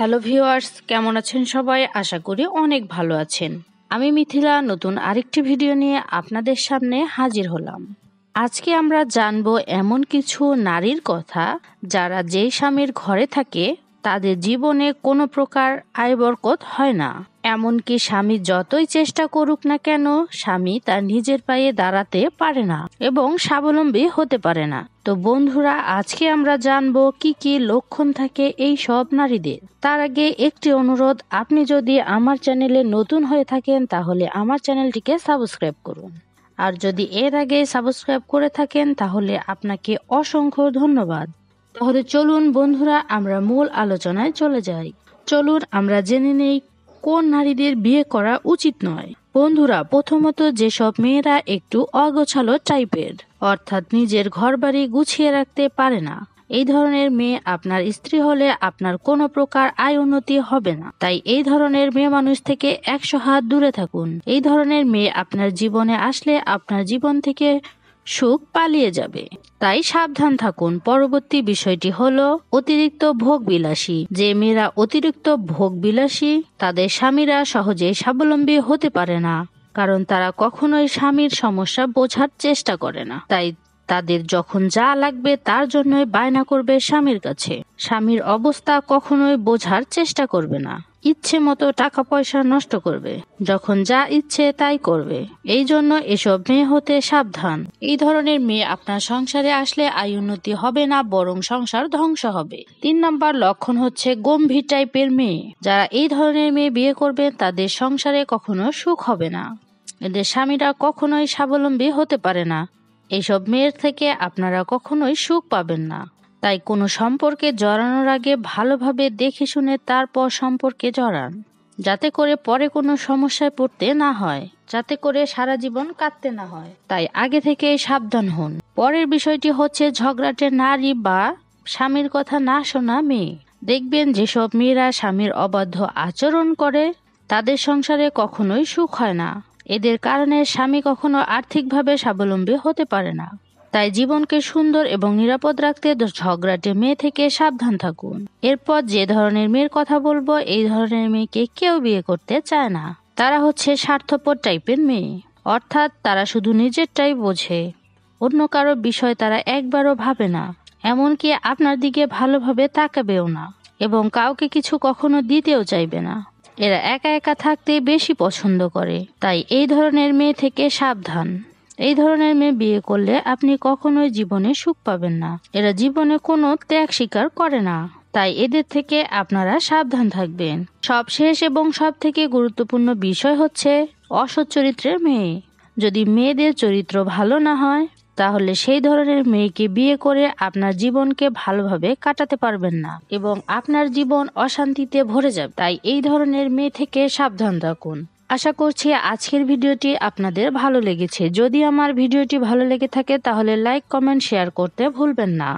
hello viewers কেমন আছেন সবাই আশা করি অনেক ভালো আছেন আমি মিথিলা নতুন আরেকটি ভিডিও নিয়ে আপনাদের সামনে হাজির হলাম আজকে আমরা জানব এমন কিছু নারীর কথা যারা যেই স্বামীর ঘরে থাকে তাদের জীবনে কোনো প্রকার আয় বরকত হয় না এমনকি স্বামী যতই চেষ্টা করুক না কেন স্বামী তার নিজের পায়ে দাঁড়াতে পারে না এবং স্বাবলম্বী হতে পারে না তো বন্ধুরা আজকে আমরা জানবো কি কি লক্ষণ থাকে এই সব নারীদের তার আগে একটি অনুরোধ আপনি যদি আমার চ্যানেলে নতুন হয়ে থাকেন তাহলে আমার চ্যানেলটিকে সাবস্ক্রাইব করুন আর যদি এর আগে সাবস্ক্রাইব করে থাকেন তাহলে আপনাকে অসংখ্য ধন্যবাদ তাহলে চলুন বন্ধুরা আমরা মূল আলোচনায় চলে যাই চলুন আমরা জেনে নেই কোন নারীদের বিয়ে করা উচিত নয় বন্ধুরা প্রথমত যেসব মেয়েরা একটু অগোছালো টাইপের অর্থাৎ নিজের ঘরবাড়ি গুছিয়ে রাখতে পারে না এই ধরনের মেয়ে আপনার স্ত্রী হলে আপনার কোনো প্রকার আয় উন্নতি হবে না তাই এই ধরনের মেয়ে মানুষ থেকে একশো হাত দূরে থাকুন এই ধরনের মেয়ে আপনার জীবনে আসলে আপনার জীবন থেকে সুখ পালিয়ে যাবে তাই সাবধান থাকুন পরবর্তী বিষয়টি হল অতিরিক্ত ভোগ বিলাসী যে মেয়েরা অতিরিক্ত ভোগ বিলাসী তাদের স্বামীরা সহজে স্বাবলম্বী হতে পারে না কারণ তারা কখনোই স্বামীর সমস্যা বোঝার চেষ্টা করে না তাই তাদের যখন যা লাগবে তার জন্যই বায়না করবে স্বামীর কাছে স্বামীর অবস্থা কখনোই বোঝার চেষ্টা করবে না ইচ্ছে মতো টাকা পয়সা নষ্ট করবে যখন যা ইচ্ছে তাই করবে এই জন্য এসব মেয়ে হতে সাবধান এই ধরনের মেয়ে আপনার সংসারে আসলে আয় উন্নতি হবে না বরং সংসার ধ্বংস হবে তিন নাম্বার লক্ষণ হচ্ছে গম্ভীর টাইপের মেয়ে যারা এই ধরনের মেয়ে বিয়ে করবে তাদের সংসারে কখনো সুখ হবে না এদের স্বামীরা কখনোই স্বাবলম্বী হতে পারে না এসব মেয়ের থেকে আপনারা কখনোই সুখ পাবেন না তাই কোনো সম্পর্কে জড়ানোর আগে ভালোভাবে দেখে শুনে তারপর সম্পর্কে জড়ান যাতে করে পরে কোনো সমস্যায় পড়তে না হয় যাতে করে সারা জীবন কাঁদতে না হয় তাই আগে থেকে সাবধান হন পরের বিষয়টি হচ্ছে ঝগড়াটে নারী বা স্বামীর কথা না শোনা মেয়ে দেখবেন যেসব মেয়েরা স্বামীর অবাধ্য আচরণ করে তাদের সংসারে কখনোই সুখ হয় না এদের কারণে স্বামী কখনো আর্থিকভাবে স্বাবলম্বী হতে পারে না তাই জীবনকে সুন্দর এবং নিরাপদ রাখতে ঝগড়াটে মেয়ে থেকে সাবধান থাকুন এরপর যে ধরনের মেয়ের কথা বলবো এই ধরনের মেয়েকে কেউ বিয়ে করতে চায় না তারা হচ্ছে স্বার্থপর টাইপের মেয়ে অর্থাৎ তারা শুধু নিজেরটাই বোঝে অন্য কারো বিষয় তারা একবারও ভাবে না এমনকি আপনার দিকে ভালোভাবে তাকাবেও না এবং কাউকে কিছু কখনো দিতেও চাইবে না এরা একা একা থাকতে বেশি পছন্দ করে তাই এই ধরনের মেয়ে থেকে সাবধান এই ধরনের মেয়ে বিয়ে করলে আপনি কখনোই জীবনে সুখ পাবেন না এরা জীবনে কোনো ত্যাগ স্বীকার করে না তাই এদের থেকে আপনারা সাবধান থাকবেন সব শেষ এবং সব থেকে গুরুত্বপূর্ণ বিষয় হচ্ছে অসৎ চরিত্রের মেয়ে যদি মেয়েদের চরিত্র ভালো না হয় তাহলে সেই ধরনের মেয়েকে বিয়ে করে আপনার জীবনকে ভালোভাবে কাটাতে পারবেন না এবং আপনার জীবন অশান্তিতে ভরে যাবে তাই এই ধরনের মেয়ে থেকে সাবধান থাকুন আশা করছি আজকের ভিডিওটি আপনাদের ভালো লেগেছে যদি আমার ভিডিওটি ভালো লেগে থাকে তাহলে লাইক কমেন্ট শেয়ার করতে ভুলবেন না